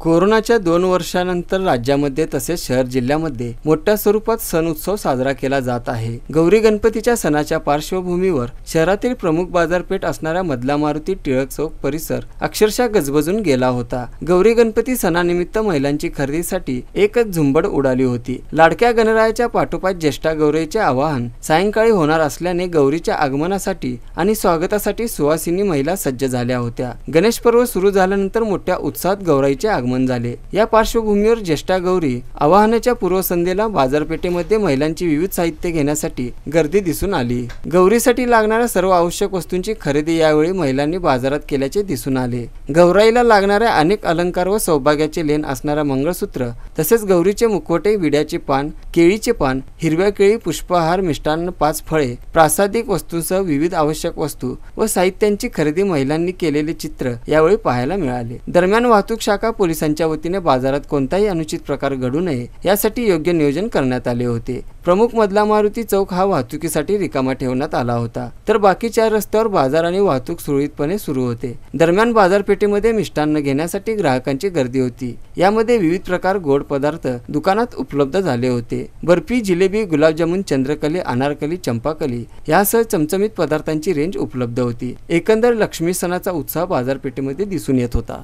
कोरोनाच्या दोन वर्षानंतर राज्यामध्ये तसेच शहर जिल्ह्यामध्ये मोठ्या स्वरूपात सण उत्सव साजरा केला जात आहे गौरी गणपतीच्या सणाच्या पार्श्वभूमीवर शहरातील प्रमुख बाजारपेठ असणाऱ्या मधला मारुती टिळक चौक परिसर अक्षरशः गजबजून गेला होता गौरी गणपती सणानिमित्त महिलांची खरेदीसाठी एकच झुंबड उडाली होती लाडक्या गणरायाच्या पाठोपाठ ज्येष्ठा गौरीचे आवाहन सायंकाळी होणार असल्याने गौरीच्या आगमनासाठी आणि स्वागतासाठी सुवासिनी महिला सज्ज झाल्या होत्या गणेश पर्व सुरू झाल्यानंतर मोठ्या उत्साहात गौराईचे आगमन आगमन झाले या पार्श्वभूमीवर ज्येष्ठा गौरी आवाहनाच्या पूर्वसंध्येला बाजारपेठेमध्ये महिलांची विविध साहित्य घेण्यासाठी गर्दी दिसून आली गौरीसाठी लागणाऱ्या सर्व आवश्यक वस्तूंची खरेदी यावेळी महिलांनी बाजारात केल्याचे दिसून आले गौराईला लागणाऱ्या अनेक अलंकार व सौभाग्याचे लेन असणारा मंगळसूत्र तसेच गौरीचे मुखवटे विड्याचे पान केळीचे पान हिरव्या केळी पुष्पहार मिष्टान्न पाच फळे प्रासादिक वस्तूंसह विविध आवश्यक वस्तू व साहित्यांची खरेदी महिलांनी केलेले चित्र यावेळी पाहायला मिळाले दरम्यान वाहतूक शाखा पोलिसांच्या वतीने बाजारात कोणताही अनुचित प्रकार घडू नये यासाठी योग्य नियोजन करण्यात आले होते प्रमुख मधला मारुती चौक हा वाहतुकीसाठी रिकामा ठेवण्यात आला होता तर बाकी चार रस्त्यावर बाजार आणि वाहतूक सुरळीतपणे सुरू होते दरम्यान बाजारपेठेमध्ये मिष्टान्न घेण्यासाठी ग्राहकांची गर्दी होती यामध्ये विविध प्रकार गोड पदार्थ दुकानात उपलब्ध झाले होते बर्फी जिलेबी गुलाबजामुन चंद्रकली अनारकली चंपाकली यासह चमचमीत पदार्थांची रेंज उपलब्ध होती एकंदर लक्ष्मी सणाचा उत्साह बाजारपेठेमध्ये दिसून येत होता